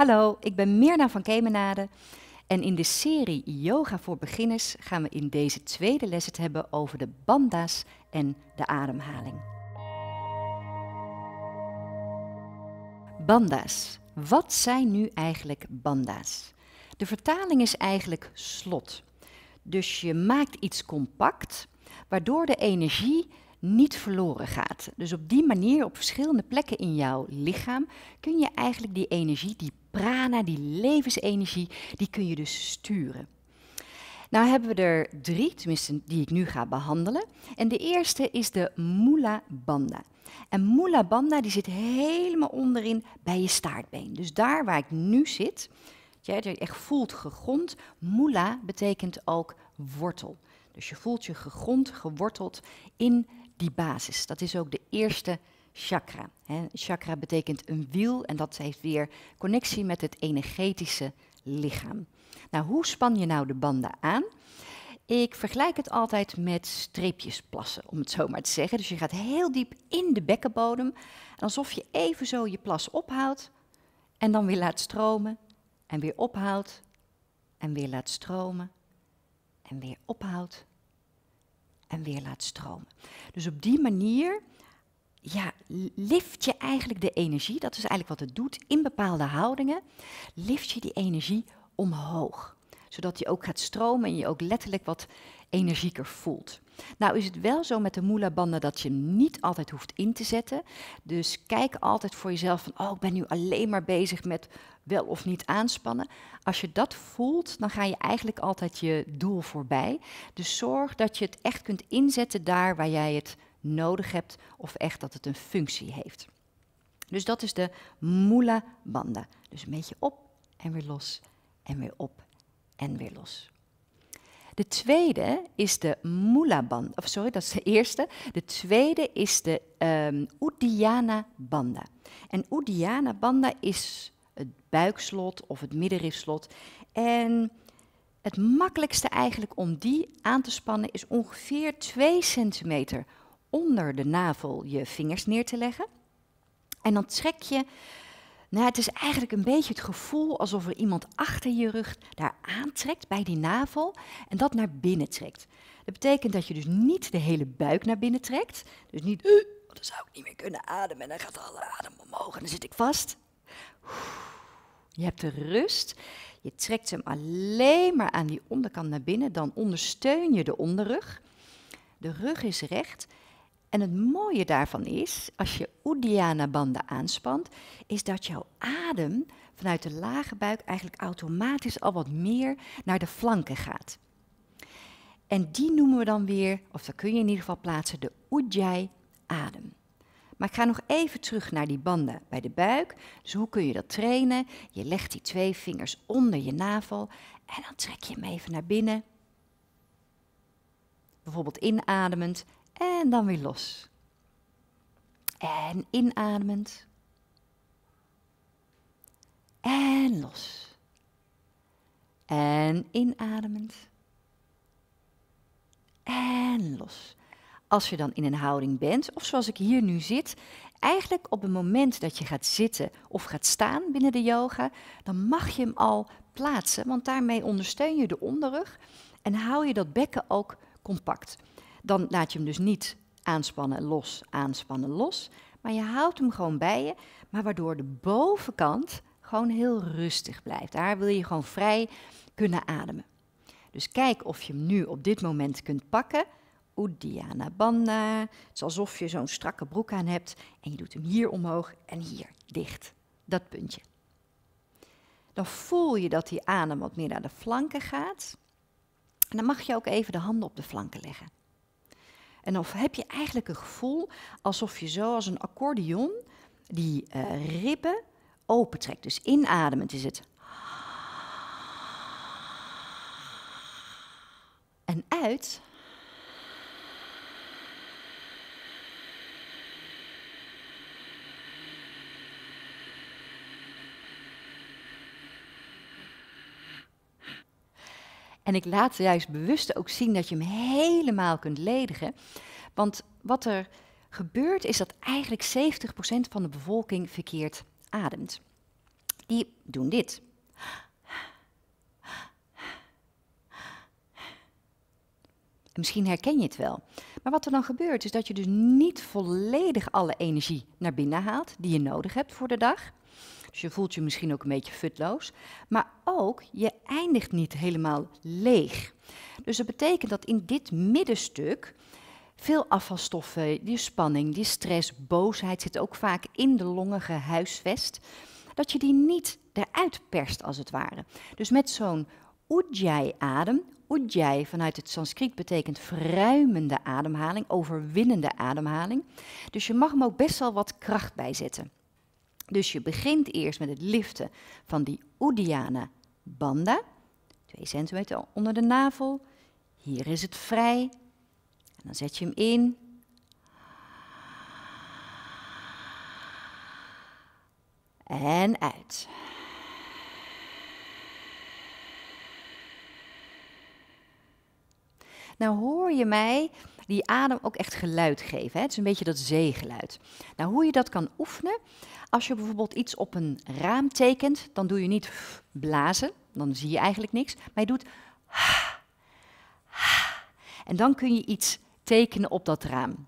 Hallo, ik ben Mirna van Kemenade en in de serie Yoga voor Beginners gaan we in deze tweede les het hebben over de banda's en de ademhaling. Banda's. Wat zijn nu eigenlijk banda's? De vertaling is eigenlijk slot. Dus je maakt iets compact, waardoor de energie niet verloren gaat. Dus op die manier, op verschillende plekken in jouw lichaam, kun je eigenlijk die energie, die prana, die levensenergie, die kun je dus sturen. Nou hebben we er drie, tenminste die ik nu ga behandelen. En de eerste is de Mula banda. En Mula banda die zit helemaal onderin bij je staartbeen. Dus daar waar ik nu zit, je echt voelt gegrond. Mula betekent ook wortel. Dus je voelt je gegrond, geworteld in die basis. Dat is ook de eerste chakra. Hè. Chakra betekent een wiel en dat heeft weer connectie met het energetische lichaam. Nou, hoe span je nou de banden aan? Ik vergelijk het altijd met streepjesplassen, om het zo maar te zeggen. Dus je gaat heel diep in de bekkenbodem, alsof je even zo je plas ophoudt en dan weer laat stromen en weer ophoudt en weer laat stromen en weer ophoudt en weer laat stromen. Dus op die manier ja, lift je eigenlijk de energie, dat is eigenlijk wat het doet, in bepaalde houdingen, lift je die energie omhoog. Zodat die ook gaat stromen en je ook letterlijk wat energieker voelt. Nou is het wel zo met de moelabanden dat je niet altijd hoeft in te zetten. Dus kijk altijd voor jezelf van, oh ik ben nu alleen maar bezig met wel of niet aanspannen. Als je dat voelt, dan ga je eigenlijk altijd je doel voorbij. Dus zorg dat je het echt kunt inzetten daar waar jij het nodig hebt of echt dat het een functie heeft. Dus dat is de moela Dus een beetje op en weer los en weer op en weer los. De tweede is de mula-band, of sorry, dat is de eerste. De tweede is de um, Banda. En Uddiyana Banda is het buikslot of het middenrifslot. En het makkelijkste eigenlijk om die aan te spannen is ongeveer 2 centimeter onder de navel je vingers neer te leggen. En dan trek je nou, het is eigenlijk een beetje het gevoel alsof er iemand achter je rug daar aantrekt bij die navel en dat naar binnen trekt. Dat betekent dat je dus niet de hele buik naar binnen trekt. Dus niet, eh, dan zou ik niet meer kunnen ademen en dan gaat alle adem omhoog en dan zit ik vast. Je hebt de rust. Je trekt hem alleen maar aan die onderkant naar binnen. Dan ondersteun je de onderrug. De rug is recht. En het mooie daarvan is, als je Uddiyana-banden aanspant, is dat jouw adem vanuit de lage buik eigenlijk automatisch al wat meer naar de flanken gaat. En die noemen we dan weer, of dat kun je in ieder geval plaatsen, de Ujjayi-adem. Maar ik ga nog even terug naar die banden bij de buik. Dus hoe kun je dat trainen? Je legt die twee vingers onder je navel en dan trek je hem even naar binnen. Bijvoorbeeld inademend en dan weer los. En inademend. En los. En inademend. En los. Als je dan in een houding bent, of zoals ik hier nu zit, eigenlijk op het moment dat je gaat zitten of gaat staan binnen de yoga, dan mag je hem al plaatsen, want daarmee ondersteun je de onderrug en hou je dat bekken ook compact. Dan laat je hem dus niet aanspannen, los, aanspannen, los. Maar je houdt hem gewoon bij je, maar waardoor de bovenkant gewoon heel rustig blijft. Daar wil je gewoon vrij kunnen ademen. Dus kijk of je hem nu op dit moment kunt pakken. Uddiyana banda. Het is alsof je zo'n strakke broek aan hebt en je doet hem hier omhoog en hier dicht. Dat puntje. Dan voel je dat die adem wat meer naar de flanken gaat. En dan mag je ook even de handen op de flanken leggen. En of heb je eigenlijk een gevoel alsof je zo als een accordeon die uh, eh, ribben opentrekt. Dus inademend is het. En uit En ik laat juist bewust ook zien dat je hem helemaal kunt ledigen. Want wat er gebeurt is dat eigenlijk 70% van de bevolking verkeerd ademt. Die doen dit. Misschien herken je het wel. Maar wat er dan gebeurt is dat je dus niet volledig alle energie naar binnen haalt die je nodig hebt voor de dag. Dus je voelt je misschien ook een beetje futloos. Maar ook, je eindigt niet helemaal leeg. Dus dat betekent dat in dit middenstuk veel afvalstoffen, die spanning, die stress, boosheid zit ook vaak in de longen gehuisvest. Dat je die niet eruit perst als het ware. Dus met zo'n Ujjayi-adem. Ujjayi vanuit het Sanskriet betekent verruimende ademhaling, overwinnende ademhaling. Dus je mag hem ook best wel wat kracht bijzetten. Dus je begint eerst met het liften van die Uddiyana Banda, 2 centimeter onder de navel. Hier is het vrij. En dan zet je hem in. En uit. Nou hoor je mij die adem ook echt geluid geven. Hè? Het is een beetje dat zeegeluid. Nou, hoe je dat kan oefenen, als je bijvoorbeeld iets op een raam tekent, dan doe je niet blazen, dan zie je eigenlijk niks, maar je doet. En dan kun je iets tekenen op dat raam.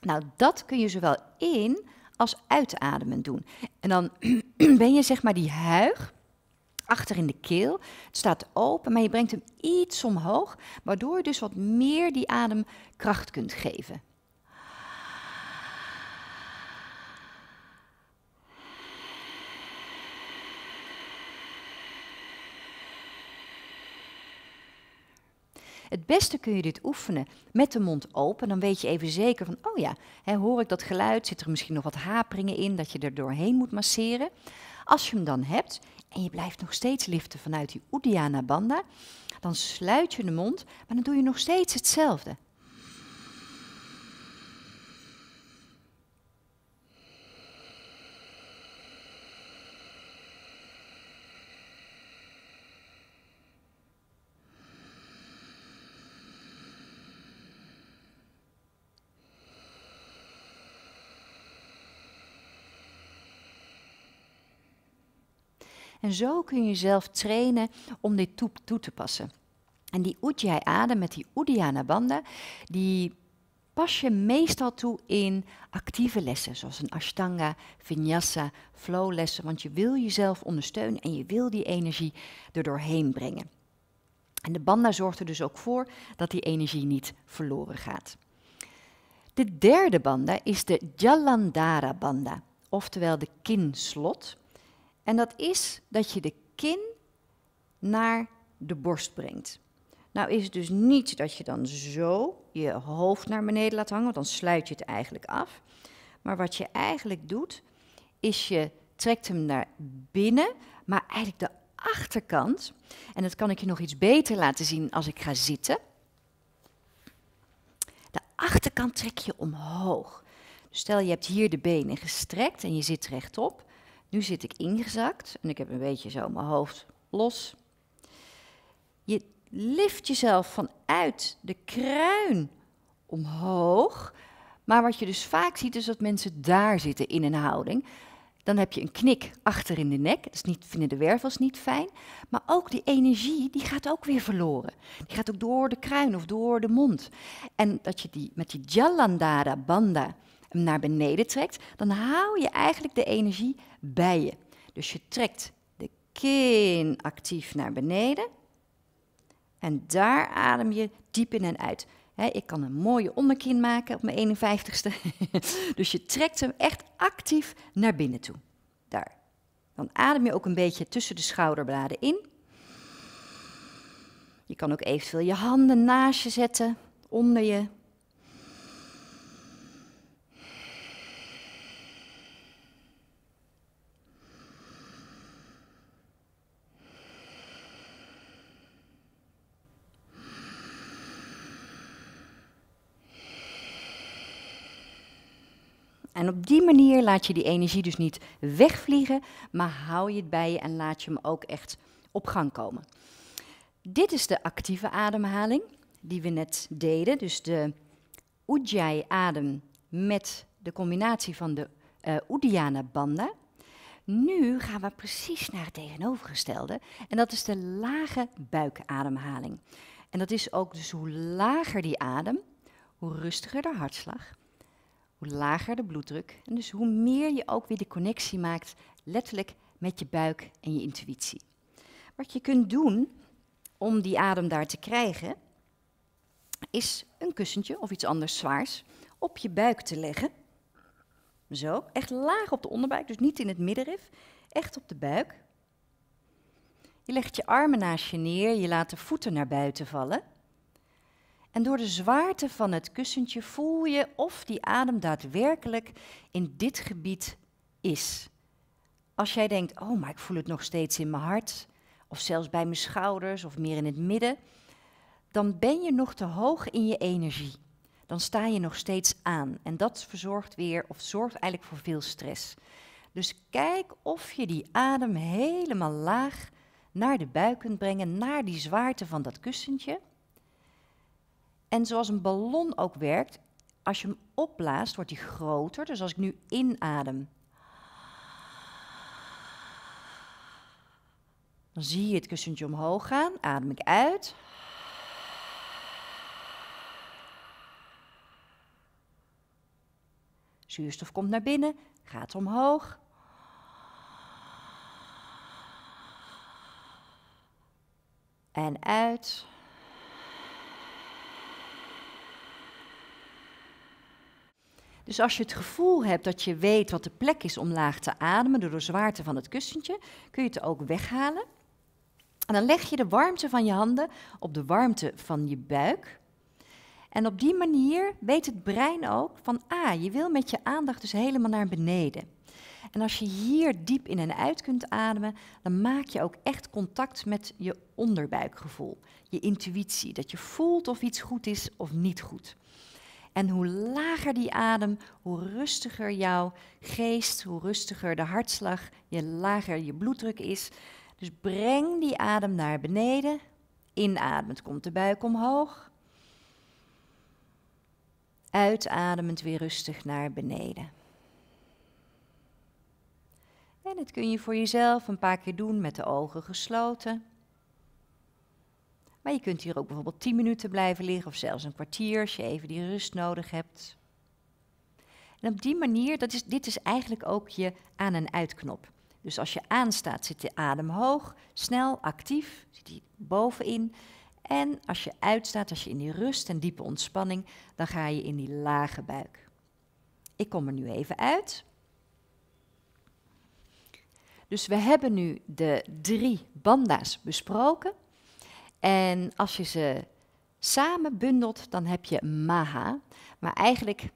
Nou, dat kun je zowel in als uitademen doen. En dan ben je zeg maar die huig achter in de keel. Het staat open, maar je brengt hem iets omhoog, waardoor je dus wat meer die ademkracht kunt geven. Het beste kun je dit oefenen met de mond open. Dan weet je even zeker van, oh ja, hè, hoor ik dat geluid? Zit er misschien nog wat haperingen in dat je er doorheen moet masseren? Als je hem dan hebt, en je blijft nog steeds liften vanuit die Uddiyana Banda, dan sluit je de mond, maar dan doe je nog steeds hetzelfde. En zo kun je jezelf trainen om dit toe, toe te passen. En die Ujjayi adem met die Uddiyana banden die pas je meestal toe in actieve lessen, zoals een Ashtanga, Vinyasa, flow lessen, want je wil jezelf ondersteunen en je wil die energie er doorheen brengen. En de banda zorgt er dus ook voor dat die energie niet verloren gaat. De derde banda is de Jalandhara banda, oftewel de kinslot. En dat is dat je de kin naar de borst brengt. Nou is het dus niet dat je dan zo je hoofd naar beneden laat hangen, want dan sluit je het eigenlijk af. Maar wat je eigenlijk doet, is je trekt hem naar binnen, maar eigenlijk de achterkant. En dat kan ik je nog iets beter laten zien als ik ga zitten. De achterkant trek je omhoog. Dus stel je hebt hier de benen gestrekt en je zit rechtop. Nu zit ik ingezakt en ik heb een beetje zo mijn hoofd los. Je lift jezelf vanuit de kruin omhoog. Maar wat je dus vaak ziet, is dat mensen daar zitten in een houding. Dan heb je een knik achter in de nek. Dat is niet, vinden de wervels niet fijn. Maar ook die energie, die gaat ook weer verloren. Die gaat ook door de kruin of door de mond. En dat je die met die Jalandhara banda hem naar beneden trekt, dan hou je eigenlijk de energie bij je. Dus je trekt de kin actief naar beneden en daar adem je diep in en uit. ik kan een mooie onderkin maken op mijn 51ste. dus je trekt hem echt actief naar binnen toe. Daar. Dan adem je ook een beetje tussen de schouderbladen in. Je kan ook eventueel je handen naast je zetten, onder je. manier laat je die energie dus niet wegvliegen, maar hou je het bij je en laat je hem ook echt op gang komen. Dit is de actieve ademhaling die we net deden, dus de Ujjayi-adem met de combinatie van de uh, eh, Uddiyana Bandha. Nu gaan we precies naar het tegenovergestelde en dat is de lage buikademhaling. En dat is ook dus hoe lager die adem, hoe rustiger de hartslag, hoe lager de bloeddruk en dus hoe meer je ook weer de connectie maakt letterlijk met je buik en je intuïtie. Wat je kunt doen om die adem daar te krijgen, is een kussentje of iets anders zwaars op je buik te leggen. Zo, echt laag op de onderbuik, dus niet in het middenrif, echt op de buik. Je legt je armen naast je neer, je laat de voeten naar buiten vallen. En door de zwaarte van het kussentje voel je of die adem daadwerkelijk in dit gebied is. Als jij denkt, oh, maar ik voel het nog steeds in mijn hart, of zelfs bij mijn schouders, of meer in het midden, dan ben je nog te hoog in je energie. Dan sta je nog steeds aan. En dat verzorgt weer, of zorgt eigenlijk voor veel stress. Dus kijk of je die adem helemaal laag naar de buik kunt brengen, naar die zwaarte van dat kussentje. En zoals een ballon ook werkt, als je hem opblaast, wordt hij groter. Dus als ik nu inadem, dan zie je het kussentje omhoog gaan. Adem ik uit. Zuurstof komt naar binnen, gaat omhoog. En uit. Dus als je het gevoel hebt dat je weet wat de plek is om laag te ademen door de zwaarte van het kussentje, kun je het ook weghalen. En dan leg je de warmte van je handen op de warmte van je buik. En op die manier weet het brein ook van, ah, je wil met je aandacht dus helemaal naar beneden. En als je hier diep in en uit kunt ademen, dan maak je ook echt contact met je onderbuikgevoel, je intuïtie, dat je voelt of iets goed is of niet goed. En hoe lager die adem, hoe rustiger jouw geest, hoe rustiger de hartslag, je lager je bloeddruk is. Dus breng die adem naar beneden. Inademend komt de buik omhoog. Uitademend weer rustig naar beneden. En dat kun je voor jezelf een paar keer doen met de ogen gesloten. Maar je kunt hier ook bijvoorbeeld 10 minuten blijven liggen of zelfs een kwartier als je even die rust nodig hebt. En op die manier, dat is, dit is eigenlijk ook je aan- en uitknop. Dus als je aanstaat, zit je adem hoog, snel, actief, zit die bovenin. En als je uitstaat, als je in die rust en diepe ontspanning, dan ga je in die lage buik. Ik kom er nu even uit. Dus we hebben nu de drie banda's besproken. En als je ze samen bundelt, dan heb je maha. Maar eigenlijk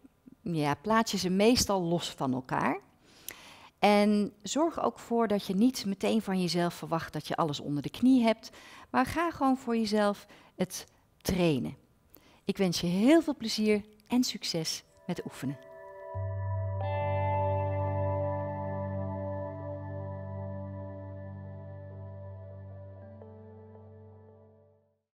ja, plaats je ze meestal los van elkaar. En zorg ook voor dat je niet meteen van jezelf verwacht dat je alles onder de knie hebt. Maar ga gewoon voor jezelf het trainen. Ik wens je heel veel plezier en succes met oefenen.